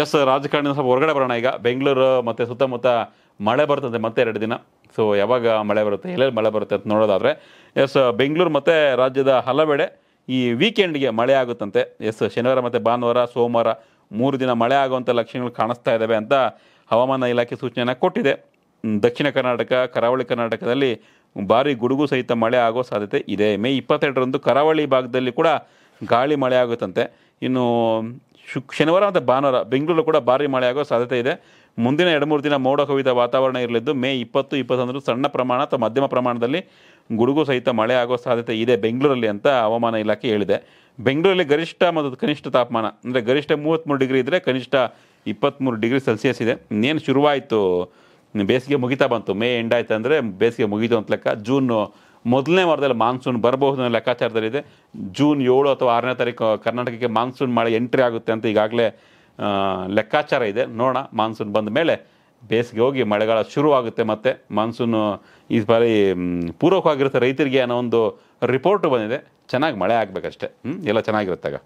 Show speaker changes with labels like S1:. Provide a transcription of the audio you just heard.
S1: S ರಾಜಕಾರಣ ಸ್ವಲ್ಪ ಹೊರಗಡೆ ಬರೋಣ ಈಗ ಬೆಂಗಳೂರು ಮತ್ತು ಸುತ್ತಮುತ್ತ ಮಳೆ ಬರ್ತದೆ ಮತ್ತೆ ಎರಡು ದಿನ ಸೊ ಯಾವಾಗ ಮಳೆ ಬರುತ್ತೆ ಎಲ್ಲೆಲ್ಲಿ ಮಳೆ ಬರುತ್ತೆ ಅಂತ ನೋಡೋದಾದರೆ ಎಸ್ ಬೆಂಗಳೂರು ಮತ್ತು ರಾಜ್ಯದ ಹಲವೆಡೆ ಈ ವೀಕೆಂಡ್ಗೆ ಮಳೆ ಆಗುತ್ತಂತೆ ಎಸ್ ಶನಿವಾರ ಮತ್ತು ಭಾನುವಾರ ಸೋಮವಾರ ಮೂರು ದಿನ ಮಳೆ ಆಗುವಂಥ ಲಕ್ಷಣಗಳು ಕಾಣಿಸ್ತಾ ಇದ್ದಾವೆ ಅಂತ ಹವಾಮಾನ ಇಲಾಖೆ ಸೂಚನೆಯನ್ನು ಕೊಟ್ಟಿದೆ ದಕ್ಷಿಣ ಕರ್ನಾಟಕ ಕರಾವಳಿ ಕರ್ನಾಟಕದಲ್ಲಿ ಭಾರಿ ಗುಡುಗು ಸಹಿತ ಮಳೆ ಆಗೋ ಸಾಧ್ಯತೆ ಇದೆ ಮೇ ಇಪ್ಪತ್ತೆರಡರಂದು ಕರಾವಳಿ ಭಾಗದಲ್ಲಿ ಕೂಡ ಗಾಳಿ ಮಳೆ ಆಗುತ್ತಂತೆ ಇನ್ನು ಶುಕ್ ಶನಿವಾರ ಮತ್ತು ಭಾನುವಾರ ಬೆಂಗಳೂರು ಕೂಡ ಭಾರಿ ಮಳೆ ಆಗೋ ಸಾಧ್ಯತೆ ಇದೆ ಮುಂದಿನ ಎರಡು ಮೂರು ದಿನ ಮೋಡ ಕವಿದ ವಾತಾವರಣ ಇರಲಿದ್ದು ಮೇ ಇಪ್ಪತ್ತು ಇಪ್ಪತ್ತೊಂದರ ಸಣ್ಣ ಪ್ರಮಾಣ ಅಥವಾ ಮಧ್ಯಮ ಪ್ರಮಾಣದಲ್ಲಿ ಗುಡುಗು ಸಹಿತ ಮಳೆ ಆಗೋ ಸಾಧ್ಯತೆ ಇದೆ ಬೆಂಗಳೂರಲ್ಲಿ ಅಂತ ಹವಾಮಾನ ಇಲಾಖೆ ಹೇಳಿದೆ ಬೆಂಗಳೂರಲ್ಲಿ ಗರಿಷ್ಠ ಮತ್ತು ಕನಿಷ್ಠ ತಾಪಮಾನ ಅಂದರೆ ಗರಿಷ್ಠ ಮೂವತ್ತ್ಮೂರು ಡಿಗ್ರಿ ಇದ್ದರೆ ಕನಿಷ್ಠ ಇಪ್ಪತ್ತ್ಮೂರು ಡಿಗ್ರಿ ಸೆಲ್ಸಿಯಸ್ ಇದೆ ಇನ್ನೇನು ಶುರುವಾಯಿತು ಬೇಸಿಗೆ ಮುಗಿತಾ ಬಂತು ಮೇ ಎಂಡ್ ಆಯ್ತು ಅಂದರೆ ಬೇಸಿಗೆ ಮುಗಿದು ಅಂತ ಲೆಕ್ಕ ಜೂನು ಮೊದಲನೇ ವಾರದಲ್ಲಿ ಮಾನ್ಸೂನ್ ಬರಬಹುದು ಅನ್ನೋ ಲೆಕ್ಕಾಚಾರದಲ್ಲಿದೆ ಜೂನ್ ಏಳು ಅಥವಾ ಆರನೇ ತಾರೀಕು ಕರ್ನಾಟಕಕ್ಕೆ ಮಾನ್ಸೂನ್ ಮಳೆ ಎಂಟ್ರಿ ಆಗುತ್ತೆ ಅಂತ ಈಗಾಗಲೇ ಲೆಕ್ಕಾಚಾರ ಇದೆ ನೋಡೋಣ ಮಾನ್ಸೂನ್ ಬಂದ ಮೇಲೆ ಬೇಸಿಗೆ ಹೋಗಿ ಮಳೆಗಾಲ ಶುರುವಾಗುತ್ತೆ ಮತ್ತೆ ಮಾನ್ಸೂನು ಈ ಬಾರಿ ಪೂರ್ವಕವಾಗಿರುತ್ತೆ ರೈತರಿಗೆ ಅನ್ನೋ ಒಂದು ರಿಪೋರ್ಟು ಬಂದಿದೆ ಚೆನ್ನಾಗಿ ಮಳೆ ಆಗಬೇಕಷ್ಟೆ ಹ್ಞೂ ಎಲ್ಲ ಚೆನ್ನಾಗಿರುತ್ತಾಗ